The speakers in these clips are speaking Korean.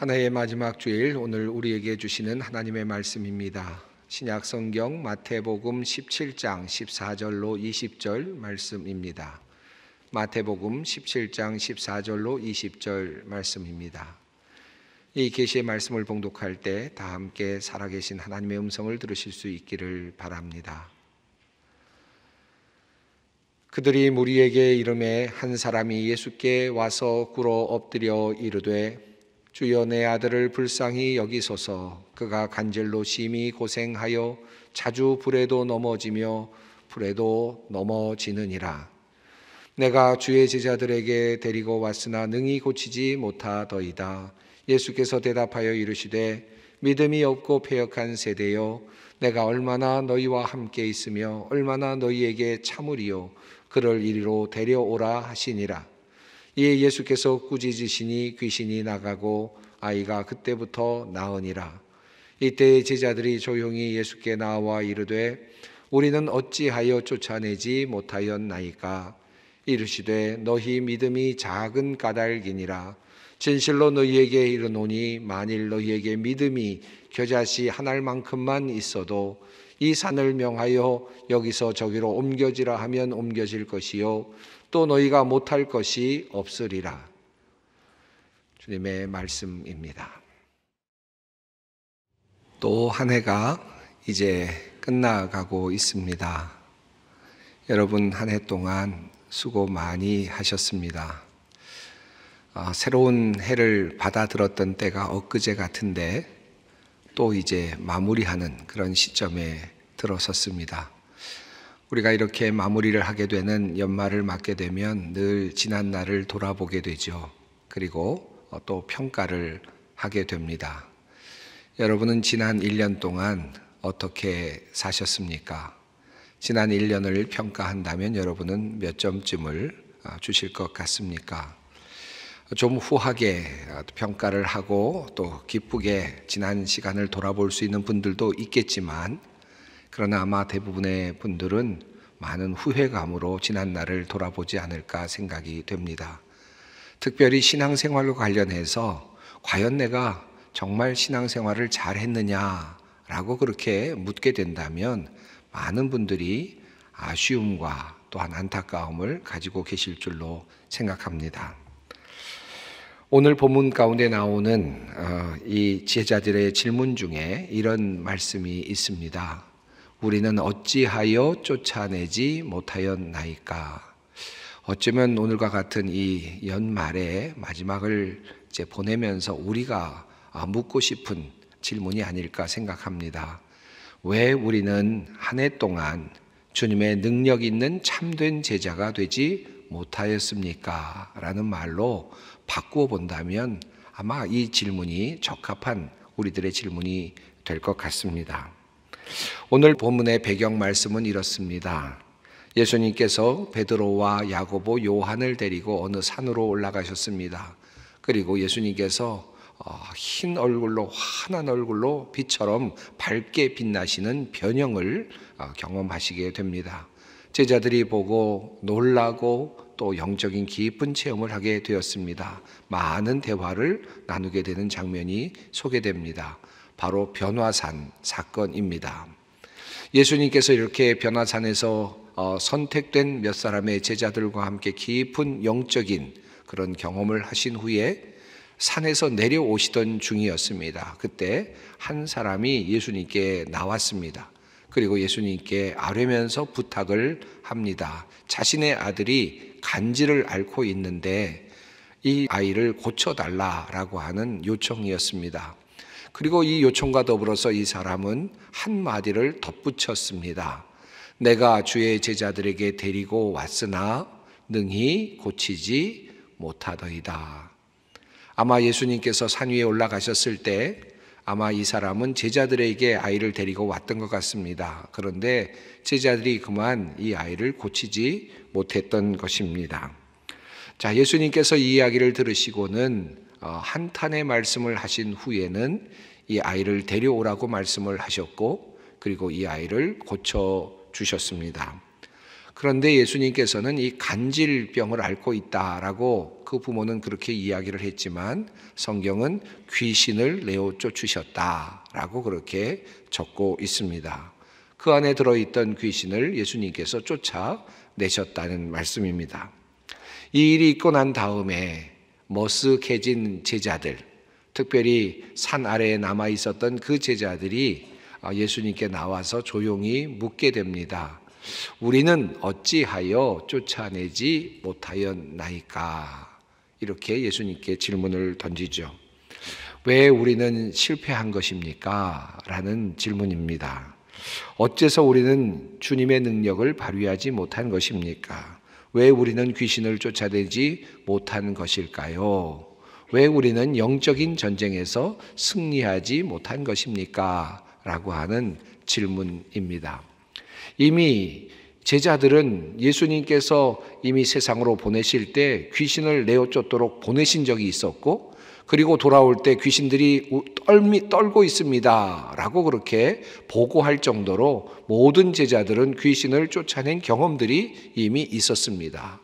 하나의 마지막 주일 오늘 우리에게 주시는 하나님의 말씀입니다. 신약 성경 마태복음 17장 14절로 20절 말씀입니다. 마태복음 17장 14절로 20절 말씀입니다. 이 계시의 말씀을 봉독할 때 다 함께 살아계신 하나님의 음성을 들으실 수 있기를 바랍니다. 그들이 무리에게 이름에 한 사람이 예수께 와서 꿇어 엎드려 이르되 주여 내 아들을 불쌍히 여기소서 그가 간절로 심히 고생하여 자주 불에도 넘어지며 불에도 넘어지느니라. 내가 주의 제자들에게 데리고 왔으나 능히 고치지 못하더이다. 예수께서 대답하여 이르시되 믿음이 없고 폐역한 세대여 내가 얼마나 너희와 함께 있으며 얼마나 너희에게 참으리요 그를 이리로 데려오라 하시니라. 이 예수께서 꾸짖으시니 귀신이 나가고 아이가 그때부터 나으니라. 이때 제자들이 조용히 예수께 나와 이르되 우리는 어찌하여 쫓아내지 못하였나이까 이르시되 너희 믿음이 작은 까닭이니라 진실로 너희에게 이르노니 만일 너희에게 믿음이 겨자씨 한알만큼만 있어도 이 산을 명하여 여기서 저기로 옮겨지라 하면 옮겨질 것이요 또 너희가 못할 것이 없으리라. 주님의 말씀입니다. 또 한 해가 이제 끝나가고 있습니다. 여러분 한 해 동안 수고 많이 하셨습니다. 아, 새로운 해를 받아들었던 때가 엊그제 같은데 또 이제 마무리하는 그런 시점에 들어섰습니다. 우리가 이렇게 마무리를 하게 되는 연말을 맞게 되면 늘 지난 날을 돌아보게 되죠. 그리고 어, 또 평가를 하게 됩니다. 여러분은 지난 1년 동안 어떻게 사셨습니까? 지난 1년을 평가한다면 여러분은 몇 점쯤을 아, 주실 것 같습니까? 좀 후하게 아, 평가를 하고 또 기쁘게 지난 시간을 돌아볼 수 있는 분들도 있겠지만 그러나 아마 대부분의 분들은 많은 후회감으로 지난 날을 돌아보지 않을까 생각이 됩니다. 특별히 신앙생활과 관련해서 과연 내가 정말 신앙생활을 잘 했느냐라고 그렇게 묻게 된다면 많은 분들이 아쉬움과 또한 안타까움을 가지고 계실 줄로 생각합니다. 오늘 본문 가운데 나오는 어, 이 제자들의 질문 중에 이런 말씀이 있습니다. 우리는 어찌하여 쫓아내지 못하였나이까. 어쩌면 오늘과 같은 이 연말의 마지막을 이제 보내면서 우리가 아, 묻고 싶은 질문이 아닐까 생각합니다. 왜 우리는 한 해 동안 주님의 능력 있는 참된 제자가 되지 못하였습니까? 라는 말로 바꾸어 본다면 아마 이 질문이 적합한 우리들의 질문이 될 것 같습니다. 오늘 본문의 배경 말씀은 이렇습니다. 예수님께서 베드로와 야고보 요한을 데리고 어느 산으로 올라가셨습니다. 그리고 예수님께서 어, 흰 얼굴로 환한 얼굴로 빛처럼 밝게 빛나시는 변형을 어, 경험하시게 됩니다. 제자들이 보고 놀라고 또 영적인 기쁜 체험을 하게 되었습니다. 많은 대화를 나누게 되는 장면이 소개됩니다. 바로 변화산 사건입니다. 예수님께서 이렇게 변화산에서 어, 선택된 몇 사람의 제자들과 함께 깊은 영적인 그런 경험을 하신 후에 산에서 내려오시던 중이었습니다. 그때 한 사람이 예수님께 나왔습니다. 그리고 예수님께 아뢰면서 부탁을 합니다. 자신의 아들이 간지를 앓고 있는데 이 아이를 고쳐달라라고 하는 요청이었습니다. 그리고 이 요청과 더불어서 이 사람은 한마디를 덧붙였습니다. 내가 주의 제자들에게 데리고 왔으나 능히 고치지 못하더이다. 아마 예수님께서 산 위에 올라가셨을 때 아마 이 사람은 제자들에게 아이를 데리고 왔던 것 같습니다. 그런데 제자들이 그만 이 아이를 고치지 못했던 것입니다. 자, 예수님께서 이 이야기를 들으시고는 어, 한탄의 말씀을 하신 후에는 이 아이를 데려오라고 말씀을 하셨고 그리고 이 아이를 고쳐 주셨습니다. 그런데 예수님께서는 이 간질병을 앓고 있다라고 그 부모는 그렇게 이야기를 했지만 성경은 귀신을 내어 쫓으셨다라고 그렇게 적고 있습니다. 그 안에 들어있던 귀신을 예수님께서 쫓아내셨다는 말씀입니다. 이 일이 있고 난 다음에 머쓱해진 제자들, 특별히 산 아래에 남아 있었던 그 제자들이 아, 예수님께 나와서 조용히 묻게 됩니다. 우리는 어찌하여 쫓아내지 못하였나이까? 이렇게 예수님께 질문을 던지죠. 왜 우리는 실패한 것입니까? 라는 질문입니다. 어째서 우리는 주님의 능력을 발휘하지 못한 것입니까? 왜 우리는 귀신을 쫓아내지 못한 것일까요? 왜 우리는 영적인 전쟁에서 승리하지 못한 것입니까? 라고 하는 질문입니다. 이미 제자들은 예수님께서 이미 세상으로 보내실 때 귀신을 내어 쫓도록 보내신 적이 있었고 그리고 돌아올 때 귀신들이 떨미, 떨고 있습니다. 라고 그렇게 보고할 정도로 모든 제자들은 귀신을 쫓아낸 경험들이 이미 있었습니다.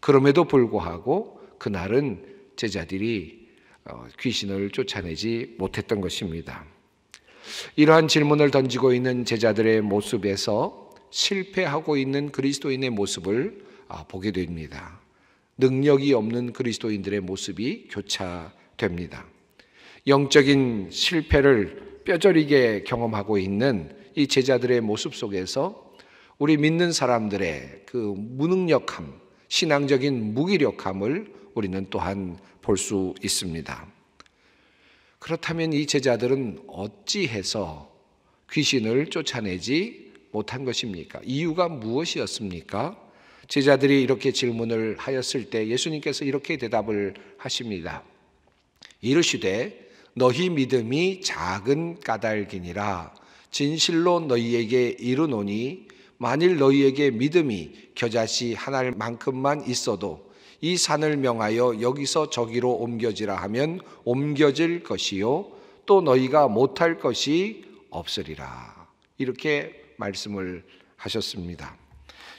그럼에도 불구하고 그날은 제자들이 어, 귀신을 쫓아내지 못했던 것입니다. 이러한 질문을 던지고 있는 제자들의 모습에서 실패하고 있는 그리스도인의 모습을 아, 보게 됩니다. 능력이 없는 그리스도인들의 모습이 교차 됩니다. 영적인 실패를 뼈저리게 경험하고 있는 이 제자들의 모습 속에서 우리 믿는 사람들의 그 무능력함, 신앙적인 무기력함을 우리는 또한 볼 수 있습니다. 그렇다면 이 제자들은 어찌해서 귀신을 쫓아내지 못한 것입니까? 이유가 무엇이었습니까? 제자들이 이렇게 질문을 하였을 때 예수님께서 이렇게 대답을 하십니다. 이르시되 너희 믿음이 작은 까닭이니라 진실로 너희에게 이르노니 만일 너희에게 믿음이 겨자씨 하나만큼만 있어도 이 산을 명하여 여기서 저기로 옮겨지라 하면 옮겨질 것이요 또 너희가 못할 것이 없으리라 이렇게 말씀을 하셨습니다.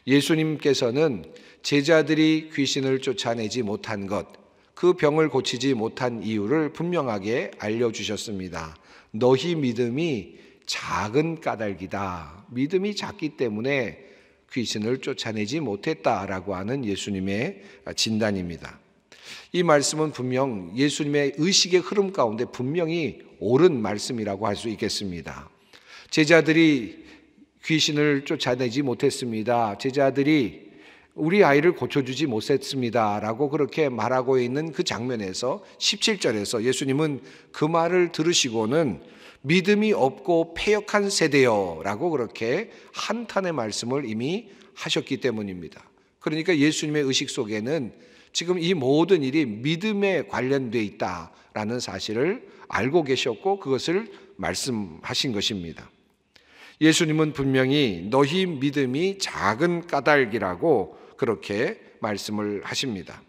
예수님께서는 제자들이 귀신을 쫓아내지 못한 것그 병을 고치지 못한 이유를 분명하게 알려주셨습니다. 너희 믿음이 작은 까닭이다. 믿음이 작기 때문에 귀신을 쫓아내지 못했다라고 하는 예수님의 진단입니다. 이 말씀은 분명 예수님의 의식의 흐름 가운데 분명히 옳은 말씀이라고 할 수 있겠습니다. 제자들이 귀신을 쫓아내지 못했습니다. 제자들이 우리 아이를 고쳐주지 못했습니다. 라고 그렇게 말하고 있는 그 장면에서 17절에서 예수님은 그 말을 들으시고는 믿음이 없고 패역한 세대여 라고 그렇게 한탄의 말씀을 이미 하셨기 때문입니다. 그러니까 예수님의 의식 속에는 지금 이 모든 일이 믿음에 관련돼 있다라는 사실을 알고 계셨고 그것을 말씀하신 것입니다. 예수님은 분명히 너희 믿음이 작은 까닭이라고 그렇게 말씀을 하십니다.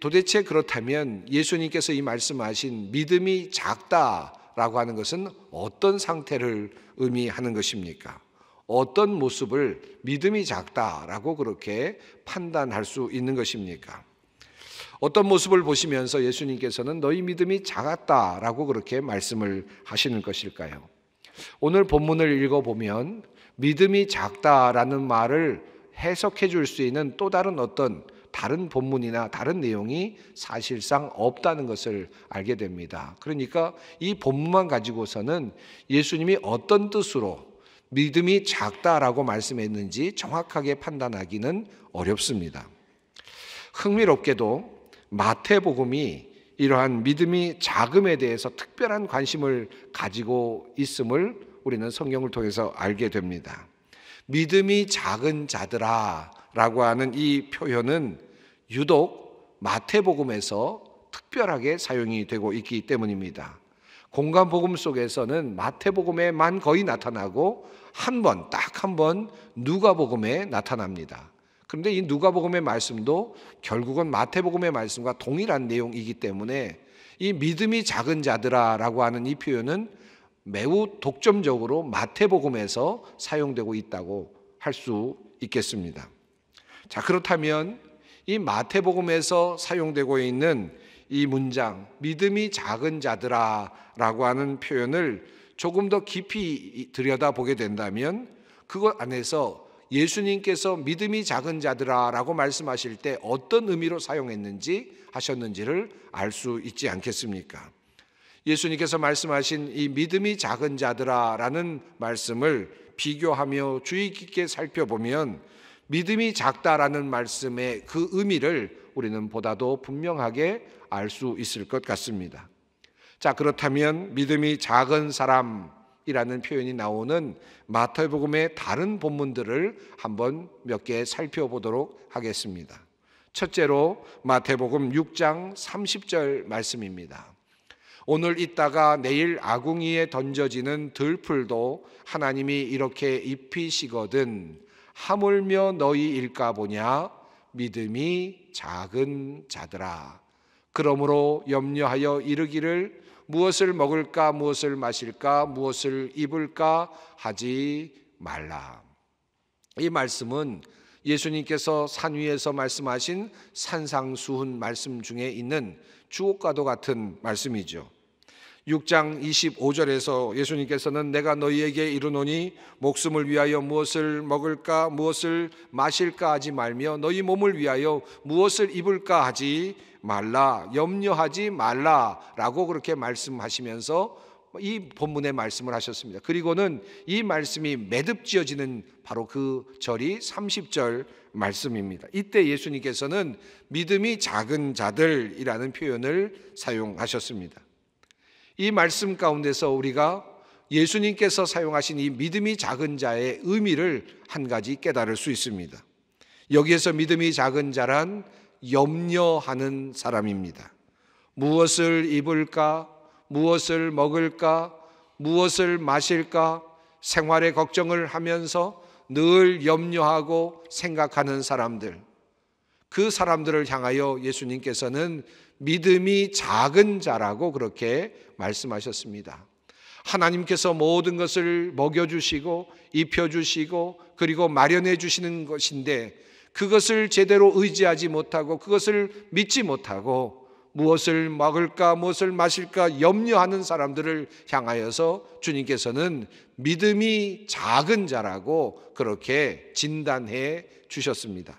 도대체 그렇다면 예수님께서 이 말씀하신 믿음이 작다라고 하는 것은 어떤 상태를 의미하는 것입니까? 어떤 모습을 믿음이 작다라고 그렇게 판단할 수 있는 것입니까? 어떤 모습을 보시면서 예수님께서는 너희 믿음이 작았다라고 그렇게 말씀을 하시는 것일까요? 오늘 본문을 읽어보면 믿음이 작다라는 말을 해석해 줄 수 있는 또 다른 어떤 다른 본문이나 다른 내용이 사실상 없다는 것을 알게 됩니다. 그러니까 이 본문만 가지고서는 예수님이 어떤 뜻으로 믿음이 작다라고 말씀했는지 정확하게 판단하기는 어렵습니다. 흥미롭게도 마태복음이 이러한 믿음이 작음에 대해서 특별한 관심을 가지고 있음을 우리는 성경을 통해서 알게 됩니다. 믿음이 작은 자들아 라고 하는 이 표현은 유독 마태복음에서 특별하게 사용이 되고 있기 때문입니다. 공간복음 속에서는 마태복음에만 거의 나타나고 한 번, 딱 한 번 누가복음에 나타납니다. 그런데 이 누가복음의 말씀도 결국은 마태복음의 말씀과 동일한 내용이기 때문에 이 믿음이 작은 자들아라고 하는 이 표현은 매우 독점적으로 마태복음에서 사용되고 있다고 할 수 있겠습니다. 자, 그렇다면 이 마태복음에서 사용되고 있는 이 문장, 믿음이 작은 자들아 라고 하는 표현을 조금 더 깊이 들여다보게 된다면 그것 안에서 예수님께서 믿음이 작은 자들아 라고 말씀하실 때 어떤 의미로 사용했는지 하셨는지를 알 수 있지 않겠습니까? 예수님께서 말씀하신 이 믿음이 작은 자들아라는 말씀을 비교하며 주의 깊게 살펴보면 믿음이 작다라는 말씀의 그 의미를 우리는 보다도 분명하게 알 수 있을 것 같습니다. 자, 그렇다면 믿음이 작은 사람이라는 표현이 나오는 마태복음의 다른 본문들을 한번 몇 개 살펴보도록 하겠습니다. 첫째로 마태복음 6장 30절 말씀입니다. 오늘 있다가 내일 아궁이에 던져지는 들풀도 하나님이 이렇게 입히시거든 하물며 너희일까 보냐 믿음이 작은 자들아 그러므로 염려하여 이르기를 무엇을 먹을까 무엇을 마실까 무엇을 입을까 하지 말라 이 말씀은 예수님께서 산 위에서 말씀하신 산상수훈 말씀 중에 있는 주옥과도 같은 말씀이죠. 6장 25절에서 예수님께서는 내가 너희에게 이르노니 목숨을 위하여 무엇을 먹을까 무엇을 마실까 하지 말며 너희 몸을 위하여 무엇을 입을까 하지 말라 염려하지 말라라고 그렇게 말씀하시면서 이 본문의 말씀을 하셨습니다. 그리고는 이 말씀이 매듭지어지는 바로 그 절이 30절 말씀입니다. 이때 예수님께서는 믿음이 작은 자들이라는 표현을 사용하셨습니다. 이 말씀 가운데서 우리가 예수님께서 사용하신 이 믿음이 작은 자의 의미를 한 가지 깨달을 수 있습니다. 여기에서 믿음이 작은 자란 염려하는 사람입니다. 무엇을 입을까? 무엇을 먹을까? 무엇을 마실까? 생활의 걱정을 하면서 늘 염려하고 생각하는 사람들. 그 사람들을 향하여 예수님께서는 믿음이 작은 자라고 그렇게 말씀하셨습니다. 하나님께서 모든 것을 먹여주시고 입혀주시고 그리고 마련해 주시는 것인데 그것을 제대로 의지하지 못하고 그것을 믿지 못하고 무엇을 먹을까 무엇을 마실까 염려하는 사람들을 향하여서 주님께서는 믿음이 작은 자라고 그렇게 진단해 주셨습니다.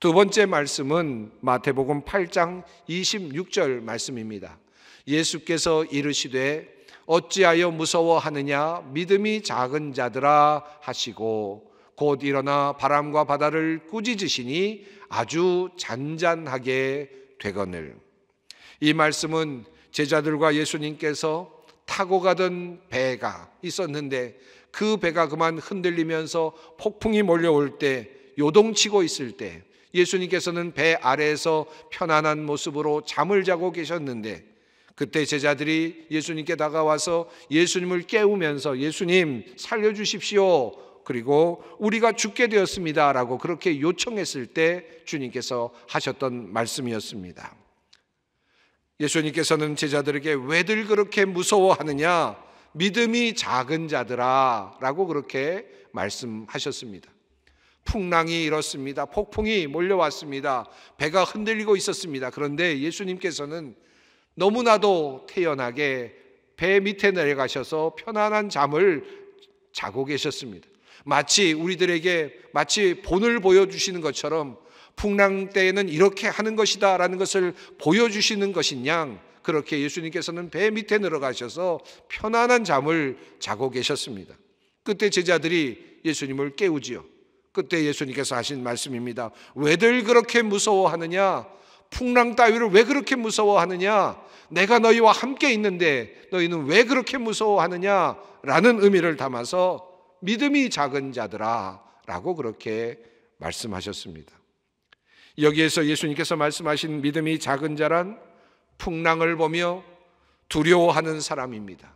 두 번째 말씀은 마태복음 8장 26절 말씀입니다. 예수께서 이르시되 어찌하여 무서워하느냐 믿음이 작은 자들아 하시고 곧 일어나 바람과 바다를 꾸짖으시니 아주 잔잔하게 되거늘 이 말씀은 제자들과 예수님께서 타고 가던 배가 있었는데 그 배가 그만 흔들리면서 폭풍이 몰려올 때 요동치고 있을 때 예수님께서는 배 아래에서 편안한 모습으로 잠을 자고 계셨는데 그때 제자들이 예수님께 다가와서 예수님을 깨우면서 예수님 살려주십시오. 그리고 우리가 죽게 되었습니다. 라고 그렇게 요청했을 때 주님께서 하셨던 말씀이었습니다. 예수님께서는 제자들에게 왜들 그렇게 무서워하느냐? 믿음이 작은 자들아. 라고 그렇게 말씀하셨습니다. 풍랑이 일었습니다. 폭풍이 몰려왔습니다. 배가 흔들리고 있었습니다. 그런데 예수님께서는 너무나도 태연하게 배 밑에 내려가셔서 편안한 잠을 자고 계셨습니다. 마치 우리들에게 마치 본을 보여주시는 것처럼 풍랑 때에는 이렇게 하는 것이다 라는 것을 보여주시는 것인 양 그렇게 예수님께서는 배 밑에 내려가셔서 편안한 잠을 자고 계셨습니다. 그때 제자들이 예수님을 깨우지요. 그때 예수님께서 하신 말씀입니다. 왜들 그렇게 무서워하느냐? 풍랑 따위를 왜 그렇게 무서워하느냐? 내가 너희와 함께 있는데 너희는 왜 그렇게 무서워하느냐? 라는 의미를 담아서 믿음이 작은 자들아 라고 그렇게 말씀하셨습니다. 여기에서 예수님께서 말씀하신 믿음이 작은 자란 풍랑을 보며 두려워하는 사람입니다.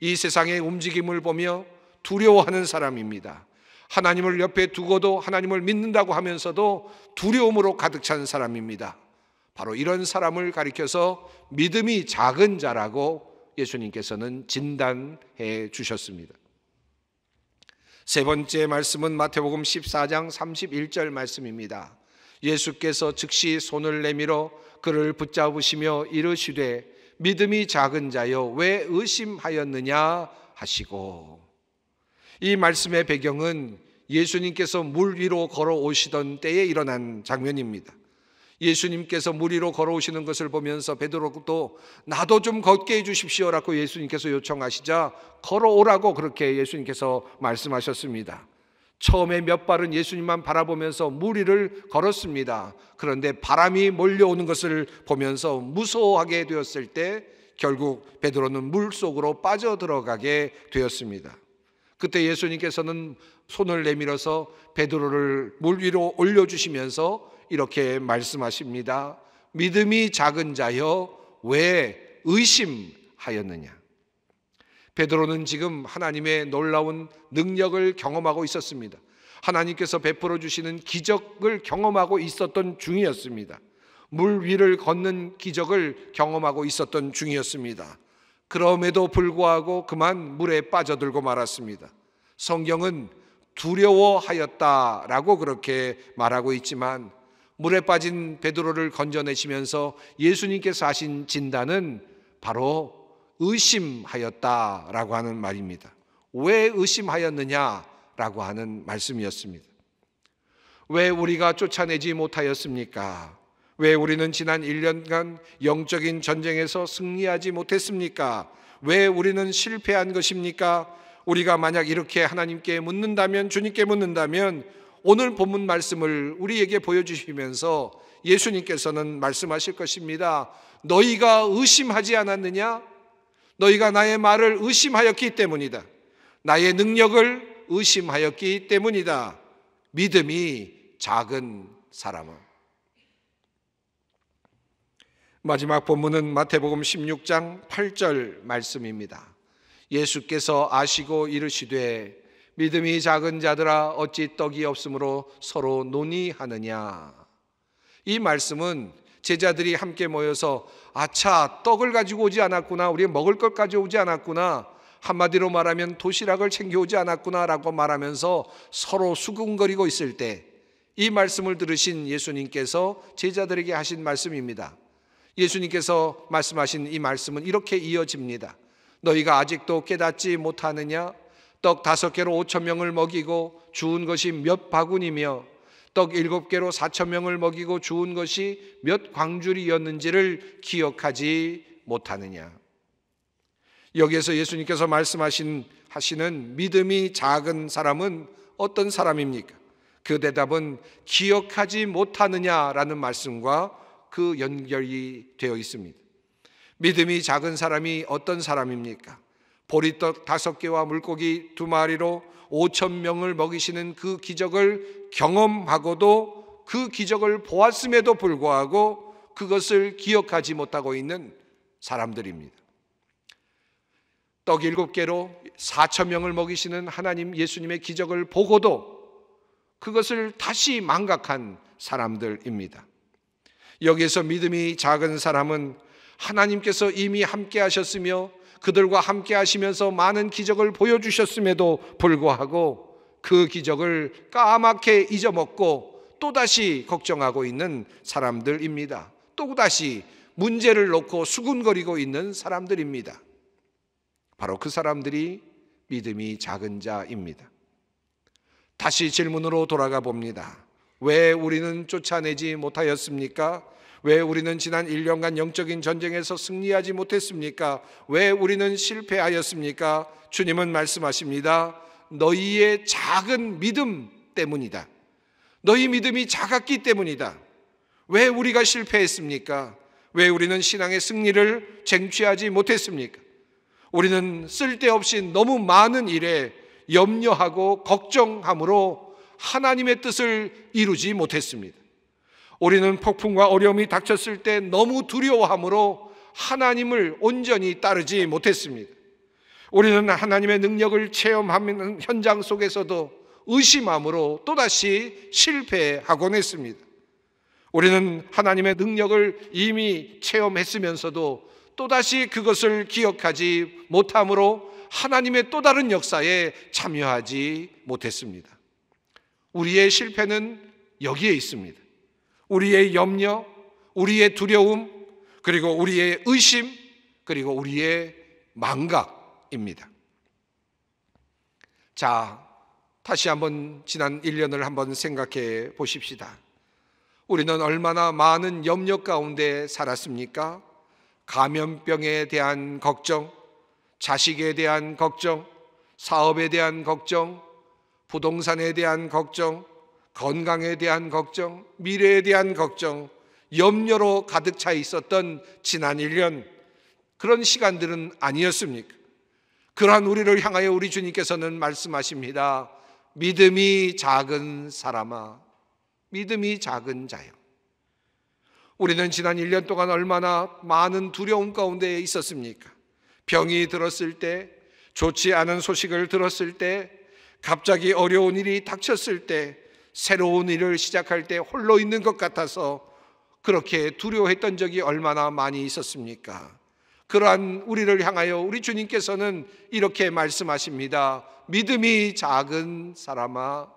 이 세상의 움직임을 보며 두려워하는 사람입니다. 하나님을 옆에 두고도 하나님을 믿는다고 하면서도 두려움으로 가득 찬 사람입니다. 바로 이런 사람을 가리켜서 믿음이 작은 자라고 예수님께서는 진단해 주셨습니다. 세 번째 말씀은 마태복음 14장 31절 말씀입니다. 예수께서 즉시 손을 내밀어 그를 붙잡으시며 이르시되 믿음이 작은 자여 왜 의심하였느냐 하시고 이 말씀의 배경은 예수님께서 물 위로 걸어오시던 때에 일어난 장면입니다. 예수님께서 물 위로 걸어오시는 것을 보면서 베드로도 나도 좀 걷게 해 주십시오라고 예수님께서 요청하시자 걸어오라고 그렇게 예수님께서 말씀하셨습니다. 처음에 몇 발은 예수님만 바라보면서 물 위를 걸었습니다. 그런데 바람이 몰려오는 것을 보면서 무서워하게 되었을 때 결국 베드로는 물 속으로 빠져 들어가게 되었습니다. 그때 예수님께서는 손을 내밀어서 베드로를 물 위로 올려 주시면서 이렇게 말씀하십니다. 믿음이 작은 자여 왜 의심하였느냐? 베드로는 지금 하나님의 놀라운 능력을 경험하고 있었습니다. 하나님께서 베풀어 주시는 기적을 경험하고 있었던 중이었습니다. 물 위를 걷는 기적을 경험하고 있었던 중이었습니다. 그럼에도 불구하고 그만 물에 빠져들고 말았습니다. 성경은 두려워하였다라고 그렇게 말하고 있지만 물에 빠진 베드로를 건져내시면서 예수님께서 하신 진단은 바로 의심하였다라고 하는 말입니다. 왜 의심하였느냐라고 하는 말씀이었습니다. 왜 우리가 쫓아내지 못하였습니까? 왜 우리는 지난 1년간 영적인 전쟁에서 승리하지 못했습니까? 왜 우리는 실패한 것입니까? 우리가 만약 이렇게 하나님께 묻는다면, 주님께 묻는다면, 오늘 본문 말씀을 우리에게 보여주시면서 예수님께서는 말씀하실 것입니다. 너희가 의심하지 않았느냐? 너희가 나의 말을 의심하였기 때문이다. 나의 능력을 의심하였기 때문이다. 믿음이 작은 사람은. 마지막 본문은 마태복음 16장 8절 말씀입니다. 예수께서 아시고 이르시되 믿음이 작은 자들아 어찌 떡이 없으므로 서로 논의하느냐. 이 말씀은 제자들이 함께 모여서 아차 떡을 가지고 오지 않았구나 우리 먹을 것 가져오지 않았구나 한마디로 말하면 도시락을 챙겨오지 않았구나라고 말하면서 서로 수군거리고 있을 때 이 말씀을 들으신 예수님께서 제자들에게 하신 말씀입니다. 예수님께서 말씀하신 이 말씀은 이렇게 이어집니다. 너희가 아직도 깨닫지 못하느냐? 떡 다섯 개로 오천 명을 먹이고 주운 것이 몇 바구니며 떡 일곱 개로 사천 명을 먹이고 주운 것이 몇 광줄이었는지를 기억하지 못하느냐? 여기에서 예수님께서 말씀하신 하시는 믿음이 작은 사람은 어떤 사람입니까? 그 대답은 기억하지 못하느냐라는 말씀과 그 연결이 되어 있습니다. 믿음이 작은 사람이 어떤 사람입니까? 보리떡 다섯 개와 물고기 두 마리로 오천 명을 먹이시는 그 기적을 경험하고도 그 기적을 보았음에도 불구하고 그것을 기억하지 못하고 있는 사람들입니다. 떡 일곱 개로 사천 명을 먹이시는 하나님 예수님의 기적을 보고도 그것을 다시 망각한 사람들입니다. 여기에서 믿음이 작은 사람은 하나님께서 이미 함께 하셨으며 그들과 함께 하시면서 많은 기적을 보여주셨음에도 불구하고 그 기적을 까맣게 잊어먹고 또다시 걱정하고 있는 사람들입니다. 또다시 문제를 놓고 수군거리고 있는 사람들입니다. 바로 그 사람들이 믿음이 작은 자입니다. 다시 질문으로 돌아가 봅니다. 왜 우리는 쫓아내지 못하였습니까? 왜 우리는 지난 1년간 영적인 전쟁에서 승리하지 못했습니까? 왜 우리는 실패하였습니까? 주님은 말씀하십니다. 너희의 작은 믿음 때문이다. 너희 믿음이 작았기 때문이다. 왜 우리가 실패했습니까? 왜 우리는 신앙의 승리를 쟁취하지 못했습니까? 우리는 쓸데없이 너무 많은 일에 염려하고 걱정함으로 하나님의 뜻을 이루지 못했습니다. 우리는 폭풍과 어려움이 닥쳤을 때 너무 두려워함으로 하나님을 온전히 따르지 못했습니다. 우리는 하나님의 능력을 체험하는 현장 속에서도 의심함으로 또다시 실패하곤 했습니다. 우리는 하나님의 능력을 이미 체험했으면서도 또다시 그것을 기억하지 못함으로 하나님의 또 다른 역사에 참여하지 못했습니다. 우리의 실패는 여기에 있습니다. 우리의 염려, 우리의 두려움, 그리고 우리의 의심, 그리고 우리의 망각입니다. 자, 다시 한번 지난 1년을 한번 생각해 보십시다. 우리는 얼마나 많은 염려 가운데 살았습니까? 감염병에 대한 걱정, 자식에 대한 걱정, 사업에 대한 걱정, 부동산에 대한 걱정, 건강에 대한 걱정, 미래에 대한 걱정, 염려로 가득 차 있었던 지난 1년, 그런 시간들은 아니었습니까? 그러한 우리를 향하여 우리 주님께서는 말씀하십니다. 믿음이 작은 사람아, 믿음이 작은 자여. 우리는 지난 1년 동안 얼마나 많은 두려움 가운데 있었습니까? 병이 들었을 때, 좋지 않은 소식을 들었을 때, 갑자기 어려운 일이 닥쳤을 때 새로운 일을 시작할 때 홀로 있는 것 같아서 그렇게 두려워했던 적이 얼마나 많이 있었습니까? 그러한 우리를 향하여 우리 주님께서는 이렇게 말씀하십니다. 믿음이 작은 사람아,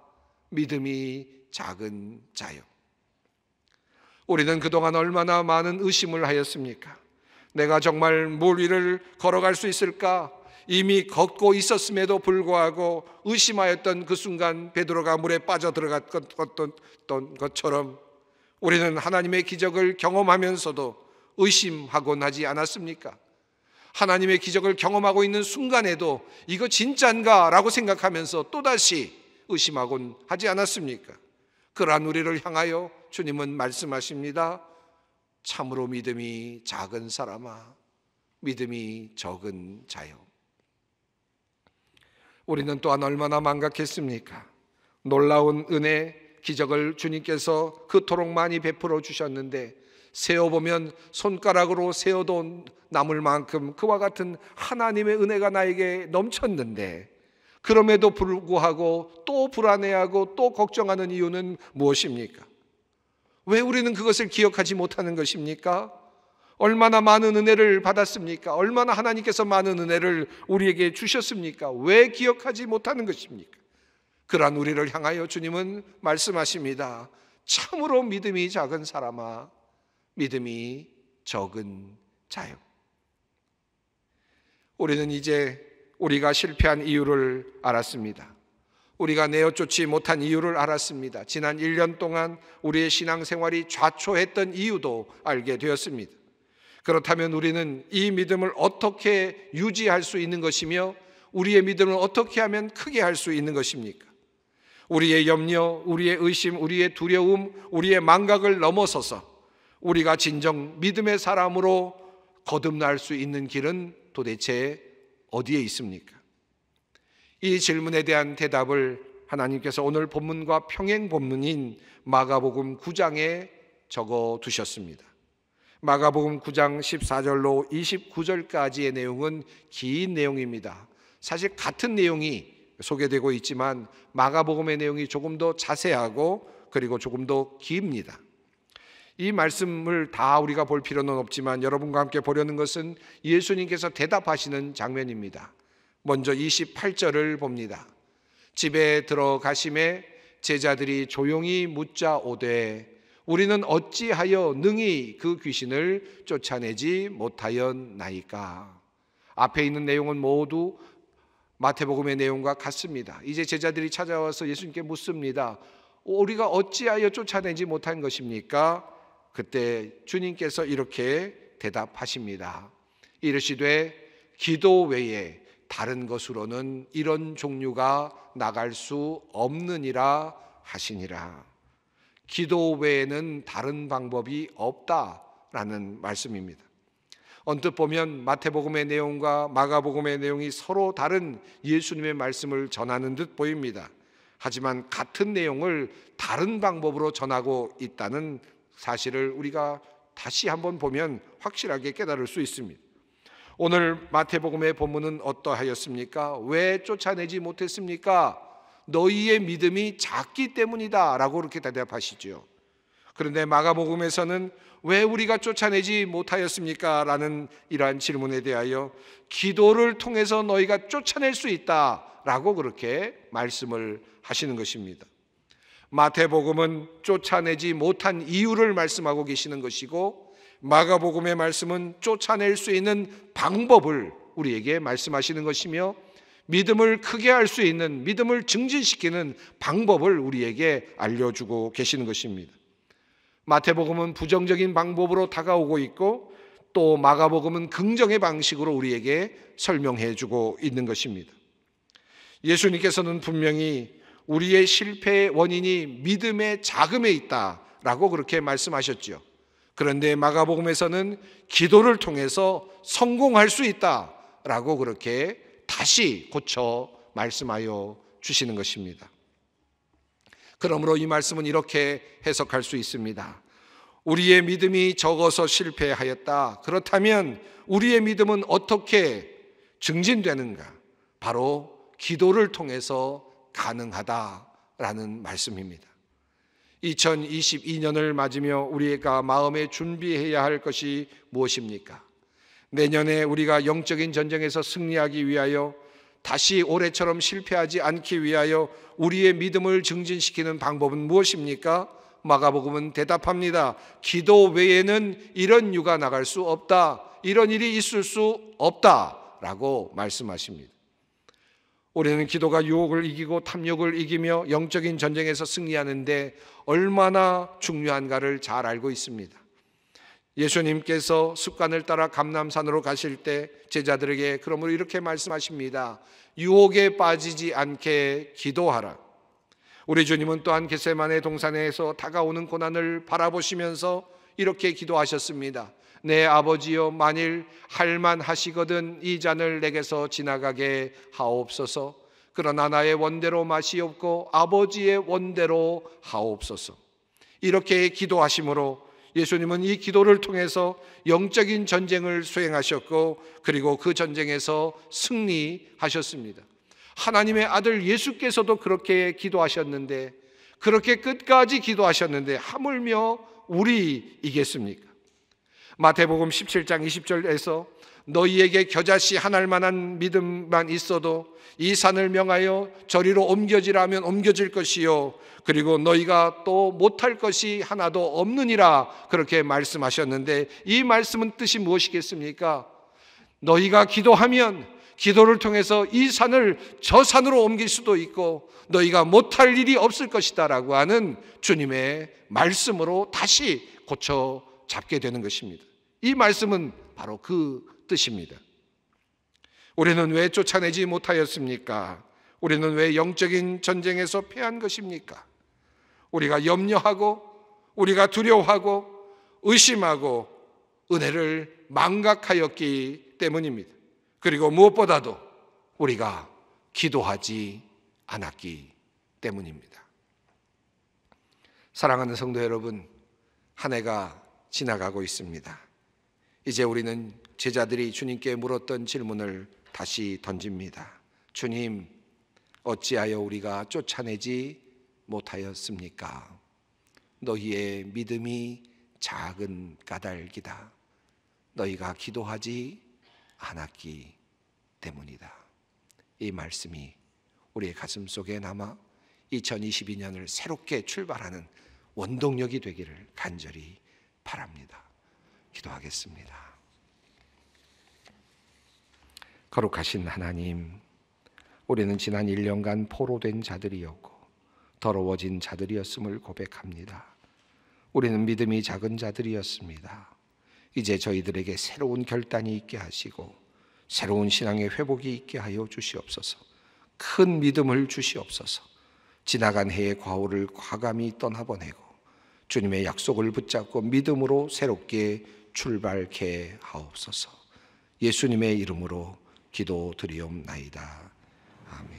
믿음이 작은 자요. 우리는 그동안 얼마나 많은 의심을 하였습니까? 내가 정말 물 위를 걸어갈 수 있을까? 이미 걷고 있었음에도 불구하고 의심하였던 그 순간 베드로가 물에 빠져 들어갔던 것처럼 우리는 하나님의 기적을 경험하면서도 의심하곤 하지 않았습니까? 하나님의 기적을 경험하고 있는 순간에도 이거 진짠가 라고 생각하면서 또다시 의심하곤 하지 않았습니까? 그러한 우리를 향하여 주님은 말씀하십니다. 참으로 믿음이 작은 사람아, 믿음이 적은 자여. 우리는 또한 얼마나 망각했습니까? 놀라운 은혜, 기적을 주님께서 그토록 많이 베풀어 주셨는데 세어보면 손가락으로 세어도 남을 만큼 그와 같은 하나님의 은혜가 나에게 넘쳤는데 그럼에도 불구하고 또 불안해하고 또 걱정하는 이유는 무엇입니까? 왜 우리는 그것을 기억하지 못하는 것입니까? 얼마나 많은 은혜를 받았습니까? 얼마나 하나님께서 많은 은혜를 우리에게 주셨습니까? 왜 기억하지 못하는 것입니까? 그러한 우리를 향하여 주님은 말씀하십니다. 참으로 믿음이 작은 사람아, 믿음이 적은 자요. 우리는 이제 우리가 실패한 이유를 알았습니다. 우리가 내어쫓지 못한 이유를 알았습니다. 지난 1년 동안 우리의 신앙생활이 좌초했던 이유도 알게 되었습니다. 그렇다면 우리는 이 믿음을 어떻게 유지할 수 있는 것이며 우리의 믿음을 어떻게 하면 크게 할 수 있는 것입니까? 우리의 염려, 우리의 의심, 우리의 두려움, 우리의 망각을 넘어서서 우리가 진정 믿음의 사람으로 거듭날 수 있는 길은 도대체 어디에 있습니까? 이 질문에 대한 대답을 하나님께서 오늘 본문과 평행 본문인 마가복음 9장에 적어 두셨습니다. 마가복음 9장 14절로 29절까지의 내용은 긴 내용입니다. 사실 같은 내용이 소개되고 있지만 마가복음의 내용이 조금 더 자세하고 그리고 조금 더 깁니다. 이 말씀을 다 우리가 볼 필요는 없지만 여러분과 함께 보려는 것은 예수님께서 대답하시는 장면입니다. 먼저 28절을 봅니다. 집에 들어가심에 제자들이 조용히 묻자 오되 우리는 어찌하여 능히 그 귀신을 쫓아내지 못하였나이까. 앞에 있는 내용은 모두 마태복음의 내용과 같습니다. 이제 제자들이 찾아와서 예수님께 묻습니다. 우리가 어찌하여 쫓아내지 못한 것입니까? 그때 주님께서 이렇게 대답하십니다. 이르시되 기도 외에 다른 것으로는 이런 종류가 나갈 수 없느니라 하시니라. 기도 외에는 다른 방법이 없다라는 말씀입니다. 언뜻 보면 마태복음의 내용과 마가복음의 내용이 서로 다른 예수님의 말씀을 전하는 듯 보입니다. 하지만 같은 내용을 다른 방법으로 전하고 있다는 사실을 우리가 다시 한번 보면 확실하게 깨달을 수 있습니다. 오늘 마태복음의 본문은 어떠하였습니까? 왜 쫓아내지 못했습니까? 너희의 믿음이 작기 때문이다. 라고 그렇게 대답하시지 그런데 마가복음에서는 왜 우리가 쫓아내지 못하였습니까? 라는 이러한 질문에 대하여 기도를 통해서 너희가 쫓아낼 수 있다. 라고 그렇게 말씀을 하시는 것입니다. 마태복음은 쫓아내지 못한 이유를 말씀하고 계시는 것이고 마가복음의 말씀은 쫓아낼 수 있는 방법을 우리에게 말씀하시는 것이며 믿음을 크게 할 수 있는 믿음을 증진시키는 방법을 우리에게 알려주고 계시는 것입니다. 마태복음은 부정적인 방법으로 다가오고 있고 또 마가복음은 긍정의 방식으로 우리에게 설명해 주고 있는 것입니다. 예수님께서는 분명히 우리의 실패의 원인이 믿음의 자금에 있다라고 그렇게 말씀하셨지 그런데 마가복음에서는 기도를 통해서 성공할 수 있다라고 그렇게 다시 고쳐 말씀하여 주시는 것입니다. 그러므로 이 말씀은 이렇게 해석할 수 있습니다. 우리의 믿음이 적어서 실패하였다. 그렇다면 우리의 믿음은 어떻게 증진되는가? 바로 기도를 통해서 가능하다라는 말씀입니다. 2022년을 맞으며 우리가 마음에 준비해야 할 것이 무엇입니까? 내년에 우리가 영적인 전쟁에서 승리하기 위하여 다시 올해처럼 실패하지 않기 위하여 우리의 믿음을 증진시키는 방법은 무엇입니까? 마가복음은 대답합니다. 기도 외에는 이런 유가 나갈 수 없다. 이런 일이 있을 수 없다. 라고 말씀하십니다. 우리는 기도가 유혹을 이기고 탐욕을 이기며 영적인 전쟁에서 승리하는데 얼마나 중요한가를 잘 알고 있습니다. 예수님께서 습관을 따라 감남산으로 가실 때 제자들에게 그러므로 이렇게 말씀하십니다. 유혹에 빠지지 않게 기도하라. 우리 주님은 또한 겟세만의 동산에서 다가오는 고난을 바라보시면서 이렇게 기도하셨습니다. 내 아버지여 만일 할만 하시거든 이 잔을 내게서 지나가게 하옵소서. 그러나 나의 원대로 맛이 없고 아버지의 원대로 하옵소서. 이렇게 기도하심으로 예수님은 이 기도를 통해서 영적인 전쟁을 수행하셨고 그리고 그 전쟁에서 승리하셨습니다. 하나님의 아들 예수께서도 그렇게 기도하셨는데 그렇게 끝까지 기도하셨는데 하물며 우리 이겠습니까? 마태복음 17장 20절에서 너희에게 겨자씨 하나 알만한 믿음만 있어도 이 산을 명하여 저리로 옮겨지라 면 옮겨질 것이요. 그리고 너희가 또 못할 것이 하나도 없느니라 그렇게 말씀하셨는데 이 말씀은 뜻이 무엇이겠습니까? 너희가 기도하면 기도를 통해서 이 산을 저 산으로 옮길 수도 있고 너희가 못할 일이 없을 것이다라고 하는 주님의 말씀으로 다시 고쳐 잡게 되는 것입니다. 이 말씀은 바로 그 뜻입니다. 우리는 왜 쫓아내지 못하였습니까? 우리는 왜 영적인 전쟁에서 패한 것입니까? 우리가 염려하고, 우리가 두려워하고, 의심하고, 은혜를 망각하였기 때문입니다. 그리고 무엇보다도 우리가 기도하지 않았기 때문입니다. 사랑하는 성도 여러분, 한 해가 지나가고 있습니다. 이제 우리는 제자들이 주님께 물었던 질문을 다시 던집니다. 주님, 어찌하여 우리가 쫓아내지 못하였습니까? 너희의 믿음이 작은 까닭이다. 너희가 기도하지 않았기 때문이다. 이 말씀이 우리의 가슴 속에 남아 2022년을 새롭게 출발하는 원동력이 되기를 간절히 바랍니다. 기도하겠습니다. 거룩하신 하나님, 우리는 지난 1년간 포로된 자들이었고 더러워진 자들이었음을 고백합니다. 우리는 믿음이 작은 자들이었습니다. 이제 저희들에게 새로운 결단이 있게 하시고 새로운 신앙의 회복이 있게 하여 주시옵소서. 큰 믿음을 주시옵소서. 지나간 해의 과오를 과감히 떠나보내고 주님의 약속을 붙잡고 믿음으로 새롭게 출발케 하옵소서. 예수님의 이름으로 기도드리옵나이다. 아멘.